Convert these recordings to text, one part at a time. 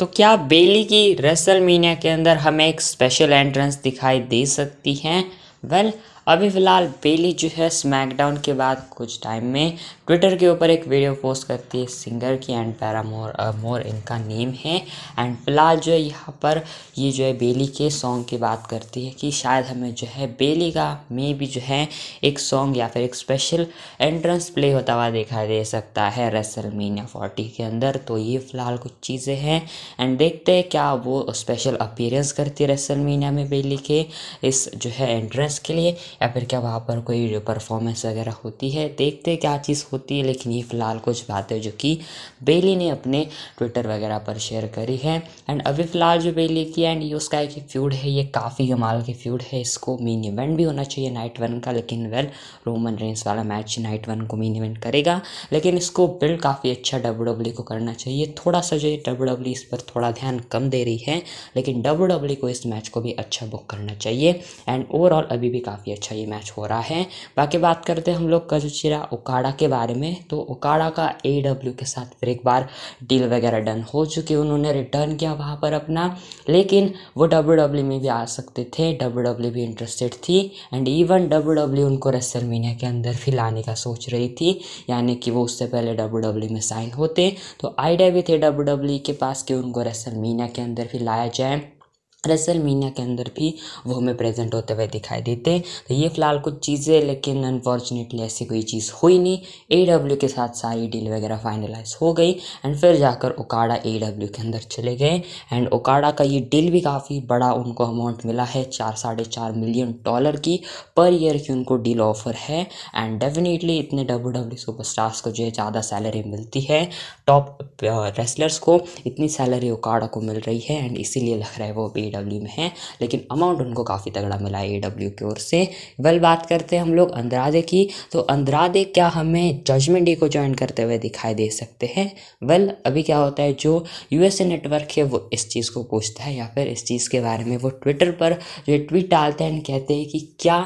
तो क्या बेली की रेसल मीनिया के अंदर हमें एक स्पेशल एंट्रेंस दिखाई दे सकती हैं वेल well, अभी फ़िलहाल बेली जो है स्मैकडाउन के बाद कुछ टाइम में ट्विटर के ऊपर एक वीडियो पोस्ट करती है सिंगर की एंड पैरामोर मोर इनका नेम है एंड फिलहाल जो है यहाँ पर ये जो है बेली के सॉन्ग की बात करती है कि शायद हमें जो है बेली का मे भी जो है एक सॉन्ग या फिर एक स्पेशल एंट्रेंस प्ले होता हुआ देखा दे सकता है रेसल मीनिया फोर्टी के अंदर तो ये फ़िलहाल कुछ चीज़ें हैं एंड देखते हैं क्या वो स्पेशल अपीयरेंस करती है रेसल मीनिया में बेली के इस जो है एंट्रेंस के लिए या फिर क्या वहाँ पर कोई परफॉर्मेंस वगैरह होती है देखते क्या चीज़ होती होती है लेकिन ये फ़िलहाल कुछ बातें जो कि बेली ने अपने ट्विटर वगैरह पर शेयर करी है एंड अभी फ़िलहाल जो बेली की एंड ये उसका एक फ्यूड है ये काफ़ी कमाल की फ्यूड है इसको मेन इवेंट भी होना चाहिए नाइट वन का लेकिन वेल रोमन रेंस वाला मैच नाइट वन को मेन इवेंट करेगा लेकिन इसको बिल्ड काफ़ी अच्छा डब्ल्यू डब्ल्यू e को करना चाहिए थोड़ा सा जो है डब्ल्यू डब्ल्यू इस पर थोड़ा ध्यान कम दे रही है लेकिन डब्ल्यू डब्ल्यू e को इस मैच को भी अच्छा बुक करना चाहिए एंड ओवरऑल अभी भी काफ़ी अच्छा ये मैच हो रहा है बाकी बात करते हैं हम लोग कजुचिरा उकाड़ा के बारे ओकाड़ में तो ओकाड़ा का ए डब्ल्यू e के साथ फिर एक बार डील वगैरह डन हो चुकी उन्होंने रिटर्न किया वहाँ पर अपना लेकिन वो डब्ल्यू डब्ल्यू में भी आ सकते थे डब्ल्यू डब्ल्यू भी इंटरेस्टेड थी एंड इवन डब्ल्यू डब्ल्यू उनको रेसलमीनिया के अंदर भी लाने का सोच रही थी यानी कि वो उससे पहले डब्ल्यू डब्ल्यू में साइन होते तो आइडिया भी थे डब्ल्यू डब्ल्यू के पास कि उनको मीना के अंदर भी लाया जाए रेसल मीना के अंदर भी वो हमें प्रेजेंट होते हुए दिखाई देते हैं तो ये फ़िलहाल कुछ चीज़ें लेकिन अनफॉर्चुनेटली ऐसी कोई चीज़ हुई नहीं ए डब्ल्यू के साथ सारी डील वगैरह फाइनलाइज हो गई एंड फिर जाकर ओकाड़ा ए डब्ल्यू के अंदर चले गए एंड ओकाड़ा का ये डील भी काफ़ी बड़ा उनको अमाउंट मिला है चार साढ़े चार मिलियन डॉलर की पर ईयर की उनको डील ऑफर है एंड डेफिनेटली इतने डब्ल्यू डब्ल्यू सुपरस्टार्स को जो है ज़्यादा सैलरी मिलती है टॉप रेसलर्स uh, को इतनी सैलरी ओकाड़ा को मिल रही है एंड इसीलिए लग रहा है वो भी डब्ल्यू में हैं लेकिन अमाउंट उनको काफ़ी तगड़ा मिला है ए डब्ल्यू की ओर से वेल बात करते हैं हम लोग अंद्रादे की तो अंद्रादे क्या हमें जजमेंट डे को ज्वाइन करते हुए दिखाई दे सकते हैं वेल अभी क्या होता है जो यूएसए नेटवर्क है वो इस चीज़ को पूछता है या फिर इस चीज़ के बारे में वो ट्विटर पर जो ट्वीट डालते हैं कहते हैं कि क्या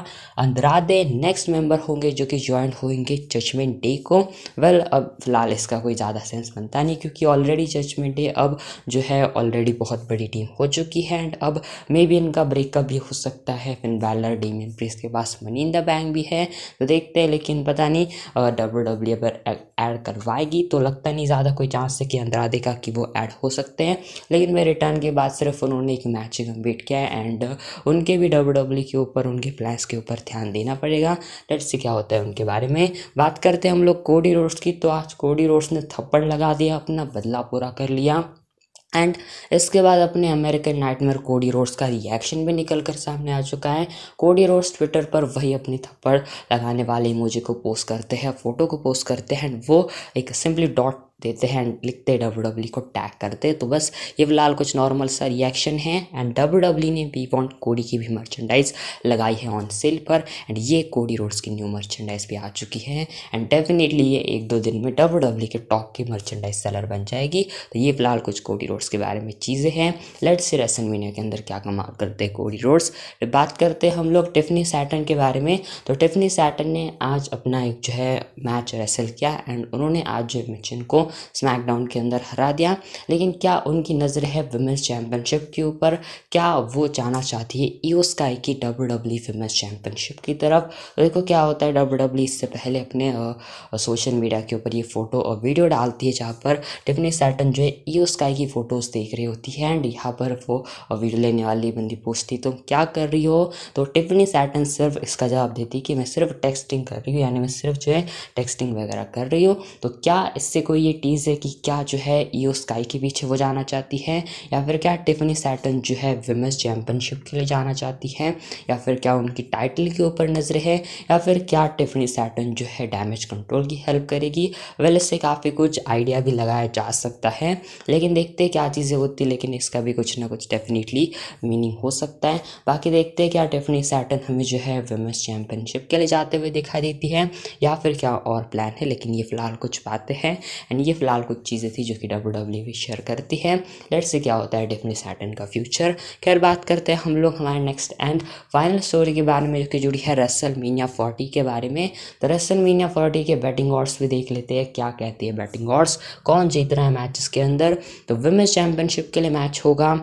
अंदराधे नेक्स्ट मेंबर होंगे जो कि ज्वाइन होंगे जजमेंट डे को वेल अब फिलहाल इसका कोई ज़्यादा सेंस बनता नहीं क्योंकि ऑलरेडी जजमेंट डे अब जो है ऑलरेडी बहुत बड़ी टीम हो चुकी है एंड बट अब मे बी इनका ब्रेकअप भी हो सकता है फिन बैलर डेमियन प्रीस के पास मनी इन द बैंक भी है तो देखते हैं लेकिन पता नहीं डब्ल्यू डब्ल्यू पर ऐड करवाएगी तो लगता नहीं ज़्यादा कोई चांस है कि अंदरादे का कि वो ऐड हो सकते हैं लेकिन मैं रिटर्न के बाद सिर्फ उन्होंने एक मैच कम्पीट किया है एंड उनके भी डब्ल्यू डब्ल्यू e के ऊपर उनके प्लान्स के ऊपर ध्यान देना पड़ेगा लेट्स क्या होता है उनके बारे में बात करते हैं हम लोग कोडी रोड्स की तो आज कोडी रोड्स ने थप्पड़ लगा दिया अपना बदला पूरा कर लिया एंड इसके बाद अपने अमेरिकन नाइटमेयर कोडी रोड्स का रिएक्शन भी निकल कर सामने आ चुका है कोडी रोड्स ट्विटर पर वही अपनी थप्पड़ लगाने वाले इमोजी को पोस्ट करते हैं फोटो को पोस्ट करते हैं एंड वो एक सिंपली डॉट देते हैं एंड लिखते हैं डब्ल्यू डब्ल्यू e को टैग करते तो बस ये फिलहाल कुछ नॉर्मल सा रिएक्शन है एंड डब्ल्यू डब्ल्यू ने वी वॉन्ट कोडी की भी मर्चेंडाइज लगाई है ऑन सेल पर एंड ये कोडी रोड्स की न्यू मर्चेंडाइज भी आ चुकी है एंड डेफिनेटली ये एक दो दिन में डब्ल्यू डब्ल्यू e के टॉप की मर्चेंडाइज सेलर बन जाएगी तो ये फिलहाल कुछ कोडी रोड्स के बारे में चीज़ें हैं लेट से रेसन मीनिया के अंदर क्या कमा करते हैं कोडी रोड्स बात करते हैं हम लोग टिफनी सैटन के बारे में तो टिफनी सैटन ने आज अपना एक जो है मैच रेसल किया एंड उन्होंने आज जो मिशन को स्मैकडाउन के अंदर हरा दिया लेकिन क्या उनकी नज़र है वुमेंस चैम्पियनशिप के ऊपर क्या वो जाना चाहती है ई स्काई की डब्ल्यू डब्ल्यू वुमेंस चैम्पियनशिप की तरफ तो देखो क्या होता है डब्ल्यू डब्ल्यू इससे पहले अपने सोशल मीडिया के ऊपर ये फ़ोटो और वीडियो डालती है जहाँ पर टिफनी सैटन जो है ई स्काई की फ़ोटोज़ देख रही होती है एंड यहाँ पर वो वीडियो लेने वाली बंदी पूछती तुम तो क्या कर रही हो तो टिफनी सैटन सिर्फ इसका जवाब देती कि मैं सिर्फ टेक्सटिंग कर रही हूँ यानी मैं सिर्फ जो है टेक्सटिंग वगैरह कर रही हूँ तो क्या इससे कोई ये टीज़ है कि क्या जो है ईओ स्काई के पीछे वो जाना चाहती है या फिर क्या टिफनी सैटन जो है विमेंस चैम्पियनशिप के लिए जाना चाहती है या फिर क्या उनकी टाइटल के ऊपर नजर है या फिर क्या टिफनी सैटन जो है डैमेज कंट्रोल की हेल्प करेगी वेल इससे काफ़ी कुछ आइडिया भी लगाया जा सकता है लेकिन देखते क्या चीज़ें होती लेकिन इसका भी कुछ ना कुछ डेफिनेटली मीनिंग हो सकता है बाकी देखते हैं क्या टिफनी सैटन हमें जो है विमेंस चैम्पियनशिप के लिए जाते हुए दिखाई देती है या फिर क्या और प्लान है लेकिन ये फ़िलहाल कुछ बातें हैं एंड ये फ़िलहाल कुछ चीज़ें थी जो कि डब्ल्यू डब्ल्यू शेयर करती है लेट्स से क्या होता है डेफिनी सैटन का फ्यूचर खैर बात करते हैं हम लोग हमारे नेक्स्ट एंड फाइनल स्टोरी के बारे में जो कि जुड़ी है रसल मीनिया फोर्टी के बारे में तो रसल मीनिया फोर्टी के बैटिंग ऑर्ड्स भी देख लेते हैं क्या कहती है बैटिंग ऑर्ड्स कौन जीत रहा है मैच के अंदर तो वुमेंस चैम्पियनशिप के लिए मैच होगा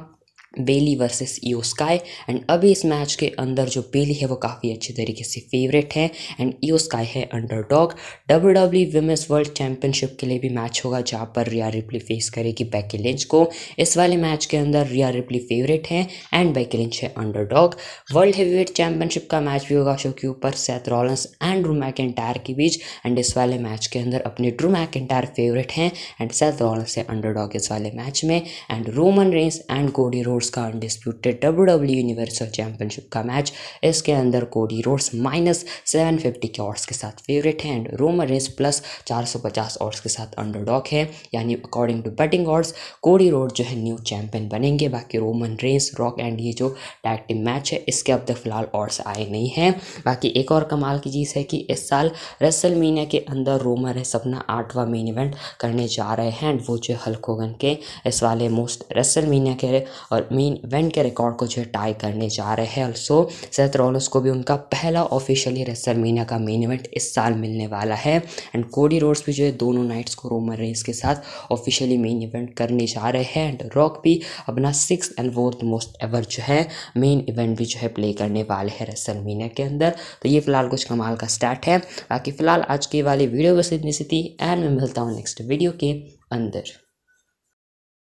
बेली वर्सेस ईओस्काई एंड अभी इस मैच के अंदर जो बेली है वो काफ़ी अच्छे तरीके से फेवरेट है एंड ईओस्काई है underdog W W women's world championship के लिए भी मैच होगा जहाँ पर रिया रिप्ली फेस करेगी बैकी लिंच को इस वाले मैच के अंदर रिया रिप्ली फेवरेट है एंड बैकी लिंच है underdog world heavyweight championship का मैच भी होगा शो के ऊपर सैथ रॉलेंस एंड ड्रू टायर के बीच एंड इस वाले मैच के अंदर अपने ड्रू टायर फेवरेट हैं एंड सैथ रॉलेंस है अंडर डॉग इस वाले मैच में and Roman Reigns and Cody Rhodes Rhodes का undisputed W W universal championship का मैच इसके अंदर Cody Rhodes minus seven fifty के ऑर्ड्स के साथ फेवरेट हैं एंड रोमन रेस प्लस चार सौ पचास ऑर्ड्स के साथ अंडरडॉग है यानी according to betting odds Cody Rhodes जो है न्यू चैंपियन बनेंगे बाकी रोमन रेस रॉक एंड ये जो टैक्टिव मैच है इसके अब तक फिलहाल ऑर्ड्स आए नहीं हैं बाकी एक और कमाल की चीज़ है कि इस साल रसल मीनिया के अंदर रोमन रेस अपना आठवां मेन इवेंट करने जा रहे हैं एंड वो जो हल्कोगन के इस वाले मोस्ट रसल मीनिया के और मीन इवेंट के रिकॉर्ड को जो है टाई करने जा रहे हैं ऑल्सो सेथ रोलस को भी उनका पहला ऑफिशियली रेसर मीना का मेन इवेंट इस साल मिलने वाला है एंड कोडी रोड्स भी जो है दोनों नाइट्स को रोमन रेस के साथ ऑफिशियली मेन इवेंट करने जा रहे हैं एंड रॉक भी अपना six and fourth most ever जो है मेन इवेंट भी जो है प्ले करने वाले हैं मीना के अंदर तो ये फिलहाल कुछ कमाल का स्टार्ट है बाकी फिलहाल आज की वाली वीडियो बस इतनी सी थी एंड मैं मिलता हूँ नेक्स्ट वीडियो के अंदर